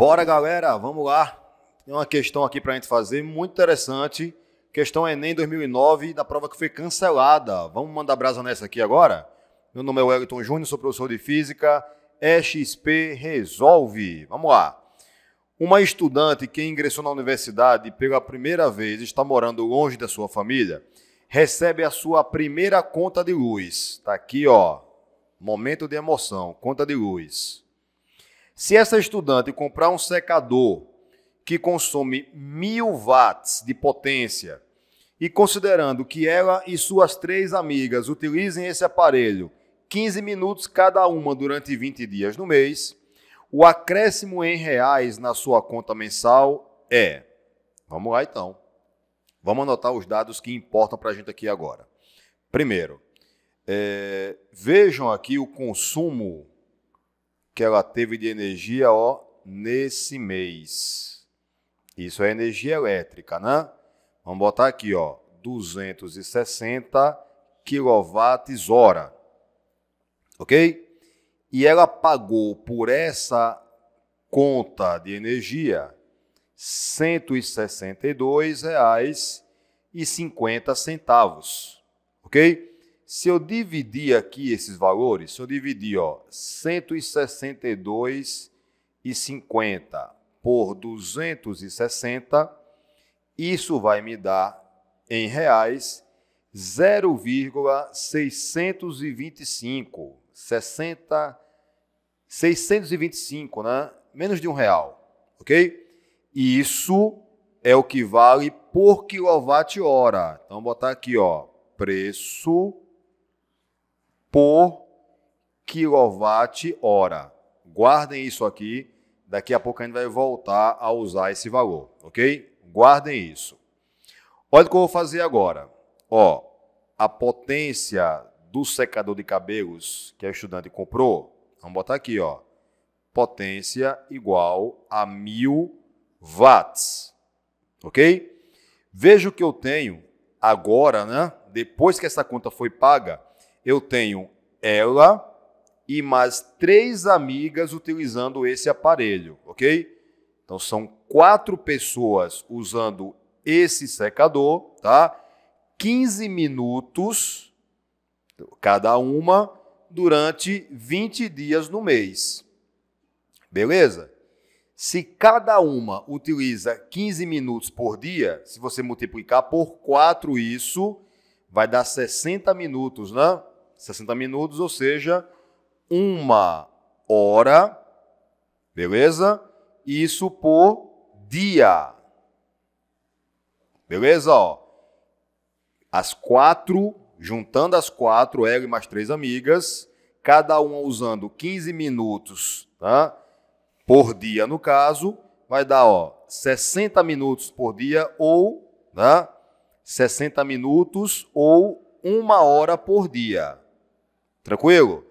Bora, galera, vamos lá. Tem uma questão aqui para a gente fazer, muito interessante. Questão Enem 2009, da prova que foi cancelada. Vamos mandar brasa nessa aqui agora? Meu nome é Wellington Júnior, sou professor de Física, EXP Resolve. Vamos lá. Uma estudante que ingressou na universidade pela primeira vez está morando longe da sua família, recebe a sua primeira conta de luz. Está aqui, ó. Momento de emoção, conta de luz. Se essa estudante comprar um secador que consome mil watts de potência, e considerando que ela e suas três amigas utilizem esse aparelho 15 minutos cada uma durante 20 dias no mês, o acréscimo em reais na sua conta mensal é. Vamos lá então. Vamos anotar os dados que importam para a gente aqui agora. Primeiro, é, vejam aqui o consumo que ela teve de energia ó, nesse mês. Isso é energia elétrica, né? Vamos botar aqui, ó, 260 quilowatts-hora. OK? E ela pagou por essa conta de energia R$ 162,50, ok? Se eu dividir aqui esses valores, se eu dividir ó, 162,50 por 260, isso vai me dar em reais 0,625, 60, 625, né? Menos de um real, ok? E isso é o que vale por quilowatt-hora. Então, vou botar aqui, ó, preço por quilowatt-hora. Guardem isso aqui. Daqui a pouco a gente vai voltar a usar esse valor, ok? Guardem isso. Olha o que eu vou fazer agora. Ó, a potência do secador de cabelos que a estudante comprou, vamos botar aqui, ó. Potência igual a 1000 watts, ok? Veja o que eu tenho agora, né? Depois que essa conta foi paga, eu tenho ela e mais três amigas utilizando esse aparelho, ok? Então são quatro pessoas usando esse secador, tá? 15 minutos cada uma durante 20 dias no mês. Beleza? Se cada uma utiliza 15 minutos por dia, se você multiplicar por 4 isso, vai dar 60 minutos, né? 60 minutos, ou seja, uma hora, beleza? Isso por dia. Beleza? Ó. As quatro, juntando as quatro, ela e mais três amigas, cada uma usando 15 minutos tá? por dia, no caso, vai dar ó, 60 minutos por dia ou né? tá? 60 minutos ou uma hora por dia. Tranquilo?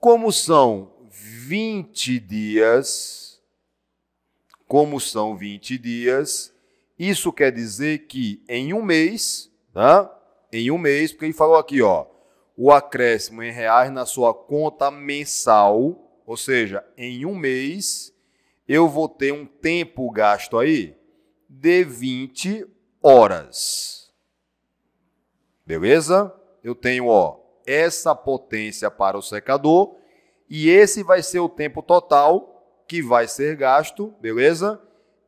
Como são 20 dias, como são 20 dias, isso quer dizer que em um mês, tá? Em um mês, porque ele falou aqui, ó, o acréscimo em reais na sua conta mensal, ou seja, em um mês eu vou ter um tempo gasto aí de 20 horas. Beleza? Eu tenho, ó, essa potência para o secador e esse vai ser o tempo total que vai ser gasto, beleza?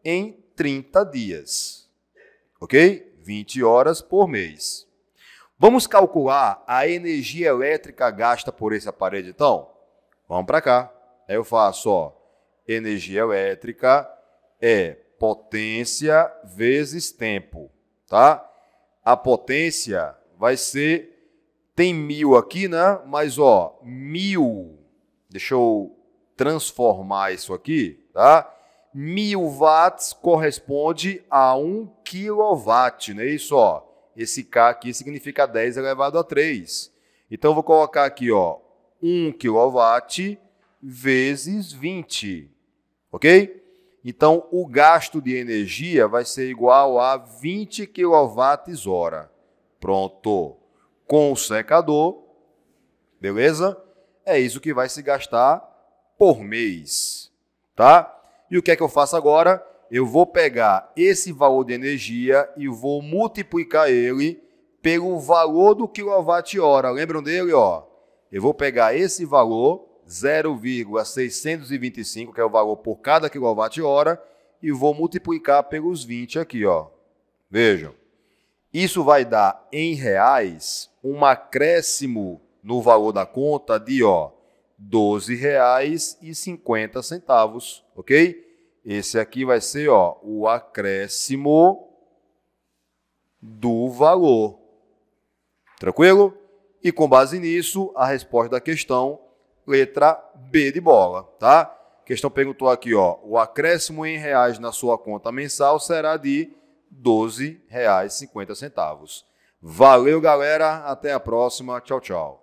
Em 30 dias, ok? 20 horas por mês. Vamos calcular a energia elétrica gasta por esse aparelho, então? Vamos para cá. Aí eu faço, ó, energia elétrica é potência vezes tempo, tá? A potência vai ser tem mil aqui, né? Mas, ó, mil. Deixa eu transformar isso aqui, tá? Mil watts corresponde a um kilowatt, não é isso, ó? Esse K aqui significa 10 elevado a 3. Então, eu vou colocar aqui, ó, 1 kilowatt vezes 20, ok? Então, o gasto de energia vai ser igual a 20 kWh. Pronto com o secador, beleza? É isso que vai se gastar por mês, tá? E o que é que eu faço agora? Eu vou pegar esse valor de energia e vou multiplicar ele pelo valor do quilowatt-hora. Lembram dele, ó? Eu vou pegar esse valor, 0,625, que é o valor por cada quilowatt-hora, e vou multiplicar pelos 20 aqui, ó. Vejam. Isso vai dar em reais um acréscimo no valor da conta de ó, R$ 12,50, ok? Esse aqui vai ser ó, o acréscimo do valor. Tranquilo? E com base nisso, a resposta da questão, letra B de bola, tá? A questão perguntou aqui, ó, o acréscimo em reais na sua conta mensal será de R$ 12,50. Valeu, galera. Até a próxima. Tchau, tchau.